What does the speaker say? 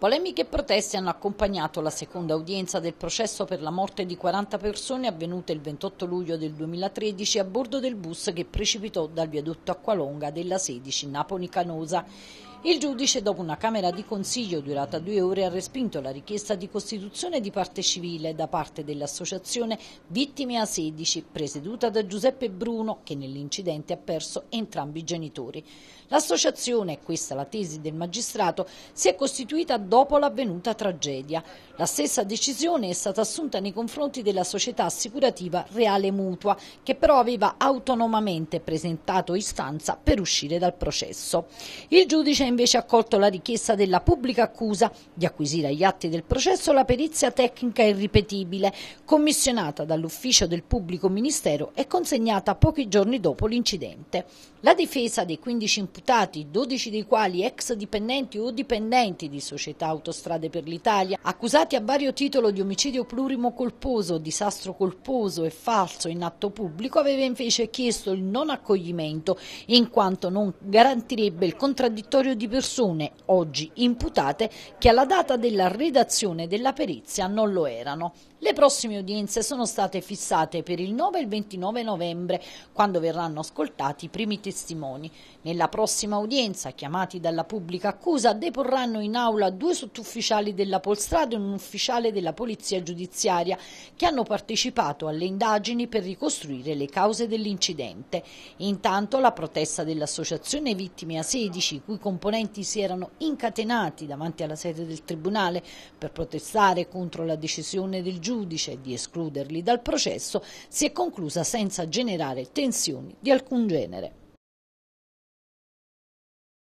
Polemiche e proteste hanno accompagnato la seconda udienza del processo per la morte di 40 persone avvenuta il 28 luglio del 2013 a bordo del bus che precipitò dal viadotto Acqualonga della 16 Napoli-Canosa. Il giudice, dopo una Camera di Consiglio durata due ore, ha respinto la richiesta di costituzione di parte civile da parte dell'associazione Vittime A16, presieduta da Giuseppe Bruno, che nell'incidente ha perso entrambi i genitori. L'associazione, questa la tesi del magistrato, si è costituita dopo l'avvenuta tragedia. La stessa decisione è stata assunta nei confronti della società assicurativa Reale Mutua, che però aveva autonomamente presentato istanza per uscire dal processo. Il giudice ha invece accolto la richiesta della pubblica accusa di acquisire agli atti del processo la perizia tecnica irripetibile, commissionata dall'ufficio del pubblico ministero e consegnata pochi giorni dopo l'incidente. La difesa dei 15 imputati, 12 dei quali ex dipendenti o dipendenti di società Autostrade per l'Italia, accusati a vario titolo di omicidio plurimo colposo, disastro colposo e falso in atto pubblico, aveva invece chiesto il non accoglimento, in quanto non garantirebbe il contraddittorio di persone oggi imputate che alla data della redazione della perizia non lo erano. Le prossime udienze sono state fissate per il 9 e il 29 novembre, quando verranno ascoltati i primi testimoni. Nella prossima udienza, chiamati dalla pubblica accusa, deporranno in aula due sottufficiali della Polstrada e un ufficiale della Polizia Giudiziaria che hanno partecipato alle indagini per ricostruire le cause dell'incidente. Intanto la protesta dell'Associazione Vittime A16, cui componenti opponenti si erano incatenati davanti alla sede del Tribunale per protestare contro la decisione del giudice di escluderli dal processo, si è conclusa senza generare tensioni di alcun genere.